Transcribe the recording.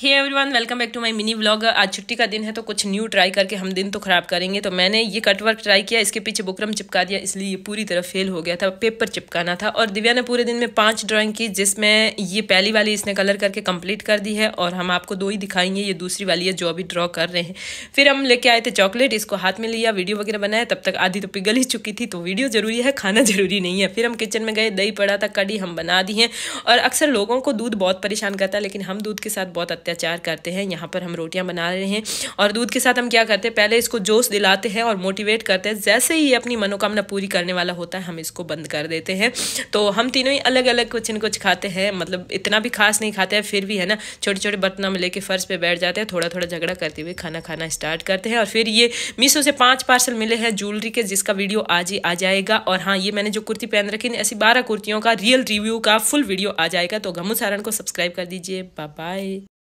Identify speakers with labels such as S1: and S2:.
S1: hey everyone welcome back to my mini vlog आज छुट्टी का दिन है तो कुछ न्यू ट्राई करके हम दिन तो ख़राब करेंगे तो मैंने ये कट वर्क ट्राई किया इसके पीछे बुकरम चिपका दिया इसलिए ये पूरी तरह फेल हो गया था पेपर चिपकाना था और दिव्या ने पूरे दिन में पांच ड्राइंग की जिसमें ये पहली वाली इसने कलर करके कम्प्लीट कर दी है और हम आपको दो ही दिखाएंगे ये दूसरी वाली है जो अभी ड्रॉ कर रहे हैं फिर हम लेके आए थे चॉकलेट इसको हाथ में लिया वीडियो वगैरह बनाया तब तक आधी तो पिघल ही चुकी थी तो वीडियो ज़रूरी है खाना ज़रूरी नहीं है फिर हम किचन में गए दही पड़ा था कड़ी हम बना दी है और अक्सर लोगों को दूध बहुत परेशान करता है लेकिन हम दूध के साथ बहुत अत्याचार करते हैं यहाँ पर हम रोटियाँ बना रहे हैं और दूध के साथ हम क्या करते हैं पहले इसको जोश दिलाते हैं और मोटिवेट करते हैं जैसे ही अपनी मनोकामना पूरी करने वाला होता है हम इसको बंद कर देते हैं तो हम तीनों ही अलग अलग कुछ न कुछ खाते हैं मतलब इतना भी खास नहीं खाते हैं फिर भी है ना छोटे छोटे बर्तनों में लेके फर्श पे बैठ जाते हैं थोड़ा थोड़ा झगड़ा करते हुए खाना खाना स्टार्ट करते हैं और फिर ये मीशो से पाँच पार्सल मिले हैं ज्वेलरी के जिसका वीडियो आज ही आ जाएगा और हाँ ये मैंने जो कुर्ती पहन रखी है ऐसी बारह कुर्तियों का रियल रिव्यू का फुल वीडियो आ जाएगा तो गमू सारण को सब्सक्राइब कर दीजिए बाय